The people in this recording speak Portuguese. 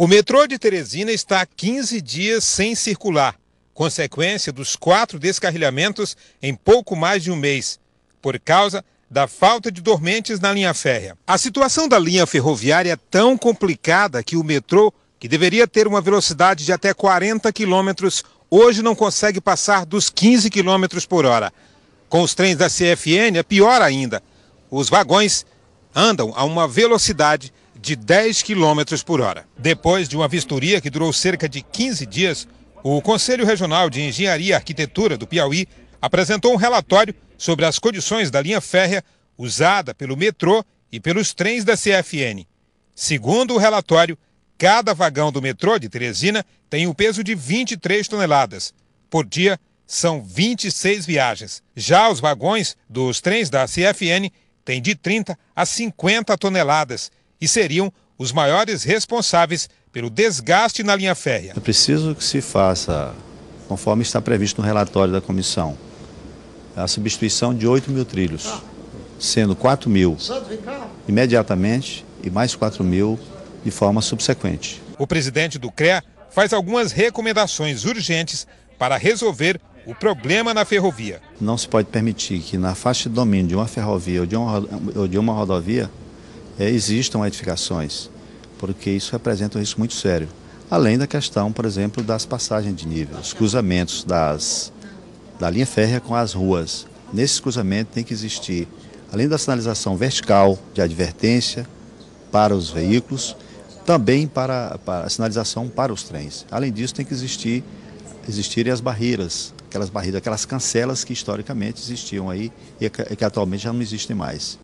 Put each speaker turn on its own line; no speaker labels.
O metrô de Teresina está há 15 dias sem circular, consequência dos quatro descarrilhamentos em pouco mais de um mês, por causa da falta de dormentes na linha férrea. A situação da linha ferroviária é tão complicada que o metrô, que deveria ter uma velocidade de até 40 km, hoje não consegue passar dos 15 km por hora. Com os trens da CFN é pior ainda. Os vagões andam a uma velocidade de 10 km por hora. Depois de uma vistoria que durou cerca de 15 dias, o Conselho Regional de Engenharia e Arquitetura do Piauí apresentou um relatório sobre as condições da linha férrea usada pelo metrô e pelos trens da CFN. Segundo o relatório, cada vagão do metrô de Teresina tem o um peso de 23 toneladas. Por dia, são 26 viagens. Já os vagões dos trens da CFN têm de 30 a 50 toneladas e seriam os maiores responsáveis pelo desgaste na linha férrea.
É preciso que se faça, conforme está previsto no relatório da comissão, a substituição de 8 mil trilhos, sendo 4 mil imediatamente e mais 4 mil de forma subsequente.
O presidente do CREA faz algumas recomendações urgentes para resolver o problema na ferrovia.
Não se pode permitir que na faixa de domínio de uma ferrovia ou de uma rodovia é, existam edificações, porque isso representa um risco muito sério. Além da questão, por exemplo, das passagens de nível, os cruzamentos das, da linha férrea com as ruas. Nesse cruzamento tem que existir, além da sinalização vertical de advertência para os veículos, também para, para a sinalização para os trens. Além disso, tem que existir existirem as barreiras, aquelas barreiras, aquelas cancelas que historicamente existiam aí e que atualmente já não existem mais.